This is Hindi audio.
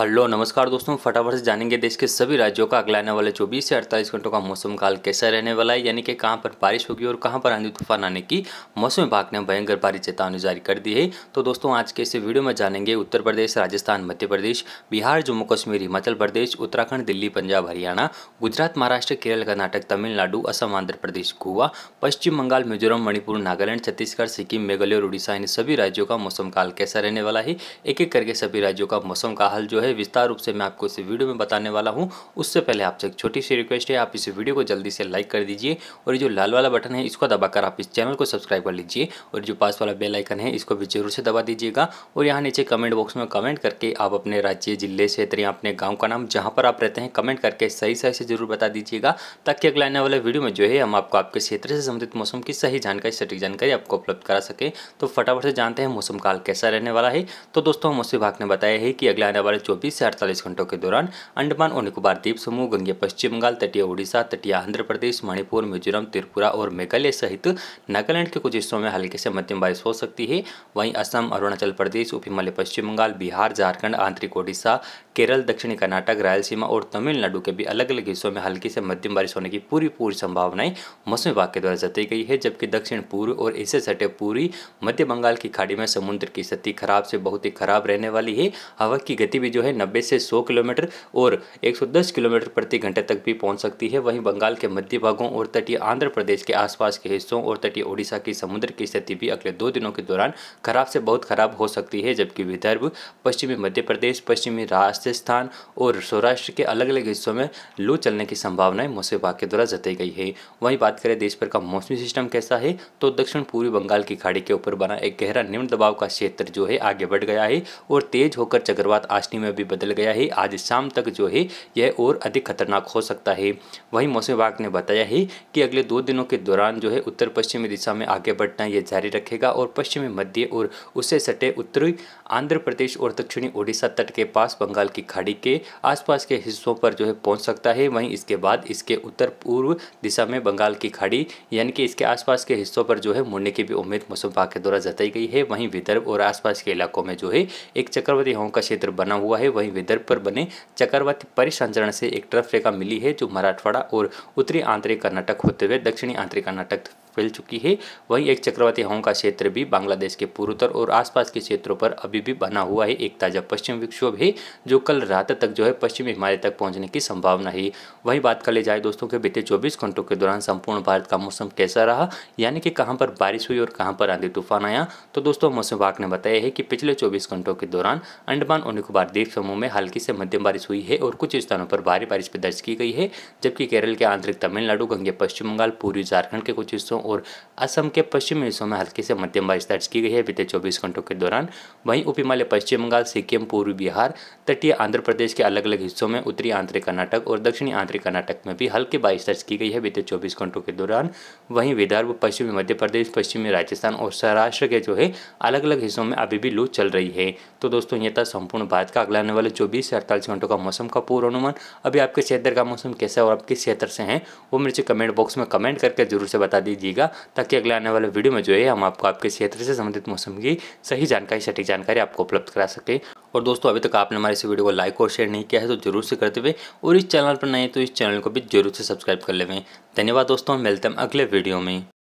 हेलो नमस्कार दोस्तों फटाफट से जानेंगे देश के सभी राज्यों का अगला आने वाले 24 से 48 घंटों का मौसम काल कैसा रहने वाला है यानी कि कहां पर बारिश होगी और कहां पर आंधी तूफान आने की मौसम विभाग ने भयंकर भारी चेतावनी जारी कर दी है तो दोस्तों आज के इस वीडियो में जानेंगे उत्तर प्रदेश राजस्थान मध्य प्रदेश बिहार जम्मू कश्मीर हिमाचल प्रदेश उत्तराखंड दिल्ली पंजाब हरियाणा गुजरात महाराष्ट्र केरल कर्नाटक तमिलनाडु असम आंध्र प्रदेश गोवा पश्चिम बंगाल मिजोरम मणिपुर नागालैंड छत्तीसगढ़ सिक्किम मेघालय और उड़ीसा इन सभी राज्यों का मौसम काल कैसा रहने वाला है एक एक करके सभी राज्यों का मौसम का हाल जो है है विस्तार रूप से मैं आपको इस वीडियो में बताने वाला हूँ उससे पहले आपसे एक छोटी सी रिक्वेस्ट है आप इस वीडियो को जल्दी से लाइक कर दीजिए और जो लाल वाला बटन है इसको दबाकर आप इस चैनल को सब्सक्राइब कर लीजिए और जो पास वाला बेलाइकन है इसको भी जरूर से दबा दीजिएगा और यहाँ नीचे कमेंट बॉक्स में कमेंट करके आप अपने राज्य जिले क्षेत्र या अपने गाँव का नाम जहाँ पर आप रहते हैं कमेंट करके सही सही से जरूर बता दीजिएगा ताकि अगले आने वाले वीडियो में जो है हम आपको आपके क्षेत्र से संबंधित मौसम की सही जानकारी सटीक जानकारी आपको उपलब्ध करा सके तो फटाफट से जानते हैं मौसम काल कैसा रहने वाला है तो दोस्तों मौसम विभाग ने बताया है कि अगले आने वाले 24 से 48 घंटों के दौरान अंडमान और निकोबार द्वीप समूह गंगे पश्चिम बंगाल तटीय उड़ीसा तटीय आंध्र प्रदेश मणिपुर मिजोरम त्रिपुरा और मेघालय सहित नागालैंड के कुछ हिस्सों में हल्के से मध्यम बारिश हो सकती है वहीं असम अरुणाचल प्रदेश उप हिमालय पश्चिम बंगाल बिहार झारखंड आंतरिक ओडिशा केरल दक्षिणी कर्नाटक रायलसीमा और तमिलनाडु के भी अलग अलग हिस्सों में हल्की से मध्यम बारिश होने की पूरी पूरी संभावनाएं मौसम विभाग के द्वारा जताई गई है जबकि दक्षिण पूर्व और इससे सटे पूरी मध्य बंगाल की खाड़ी में समुद्र की स्थिति खराब से बहुत ही खराब रहने वाली है हवा की गति भी जो जो है नब्बे से सौ किलोमीटर और 110 किलोमीटर प्रति घंटे तक भी पहुंच सकती है वहीं बंगाल के मध्य भागों और तटीय आंध्र प्रदेश के आसपास के हिस्सों और तटीय ओडिशा की समुद्र की स्थिति भी अगले दो दिनों के दौरान खराब से बहुत खराब हो सकती है जबकि विदर्भ पश्चिमी मध्य प्रदेश पश्चिमी राजस्थान और सौराष्ट्र के अलग अलग हिस्सों में लू चलने की संभावनाएं मौसम विभाग के द्वारा जताई गई है वहीं बात करें देश भर का मौसमी सिस्टम कैसा है तो दक्षिण पूर्वी बंगाल की खाड़ी के ऊपर बना एक गहरा निम्न दबाव का क्षेत्र जो है आगे बढ़ गया है और तेज होकर चक्रवात आष्टी में समय भी बदल गया है आज शाम तक जो है यह और अधिक खतरनाक हो सकता है वहीं मौसम विभाग ने बताया है कि अगले दो दिनों के दौरान जो है उत्तर पश्चिमी दिशा में आगे बढ़ना यह जारी रखेगा और पश्चिमी मध्य और उससे सटे उत्तरी आंध्र प्रदेश और दक्षिणी ओडिशा तट के पास बंगाल की खाड़ी के आसपास के हिस्सों पर जो है पहुंच सकता है वहीं इसके बाद इसके उत्तर पूर्व दिशा में बंगाल की खाड़ी यानी कि इसके आसपास के हिस्सों पर जो है मुड़ने की भी उम्मीद मौसम विभाग के द्वारा जताई गई है वहीं विदर्भ और आसपास के इलाकों में जो है एक चक्रवर्ती हवाओं का क्षेत्र बना हुआ है है वहीं विदर्भ पर बने चक्रवाती परिसंचरण से एक ट्रफ रेखा मिली है जो मराठवाड़ा और उत्तरी आंतरिक कर्नाटक होते हुए दक्षिणी आंतरिक कर्नाटक फैल चुकी है वहीं एक चक्रवाती हवाओं का क्षेत्र भी बांग्लादेश के पूर्वोत्तर और आसपास के क्षेत्रों पर अभी भी बना हुआ है एक ताज़ा पश्चिम विक्षोभ है जो कल रात तक जो है पश्चिमी हिमालय तक पहुंचने की संभावना है वहीं बात कर ले जाए दोस्तों के बीते चौबीस घंटों के दौरान संपूर्ण भारत का मौसम कैसा रहा यानी कि कहाँ पर बारिश हुई और कहाँ पर आंधी तूफान आया तो दोस्तों मौसम विभाग ने बताया है कि पिछले चौबीस घंटों के दौरान अंडमान और निकोबार द्वीप समूह में हल्की से मध्यम बारिश हुई है और कुछ स्थानों पर भारी बारिश भी दर्ज की गई है जबकि केरल के आंतरिक तमिलनाडु गंगे पश्चिम बंगाल पूर्वी झारखंड के कुछ हिस्सों हिस्सों और असम के पश्चिमी हिस्सों में हल्की से मध्यम बारिश दर्ज की गई है बीते 24 घंटों के दौरान वहीं उप हिमालय पश्चिम बंगाल सिक्किम पूर्वी बिहार तटीय आंध्र प्रदेश के अलग अलग हिस्सों में उत्तरी आंतरिक कर्नाटक और दक्षिणी आंतरिक कर्नाटक में भी हल्की बारिश दर्ज की गई है बीते चौबीस घंटों के दौरान वहीं विदर्भ पश्चिमी मध्य प्रदेश पश्चिमी राजस्थान और सौराष्ट्र के जो है अलग अलग हिस्सों में अभी भी लू चल रही है तो दोस्तों यह था संपूर्ण भारत का अगला आने वाले चौबीस से अड़तालीस घंटों का मौसम का पूर्वानुमान अभी आपके क्षेत्र का मौसम कैसा और आप किस क्षेत्र से हैं वो मुझे कमेंट बॉक्स में कमेंट करके जरूर से बता दीजिए कीजिएगा ताकि अगले आने वाले वीडियो में जो है हम आपको आपके क्षेत्र से संबंधित मौसम की सही जानकारी सटीक जानकारी आपको उपलब्ध करा सके और दोस्तों अभी तक आपने हमारे इस वीडियो को लाइक और शेयर नहीं किया है तो जरूर से करते हुए और इस चैनल पर नए तो इस चैनल को भी जरूर से सब्सक्राइब कर लेवें धन्यवाद दोस्तों मिलते हैं अगले वीडियो में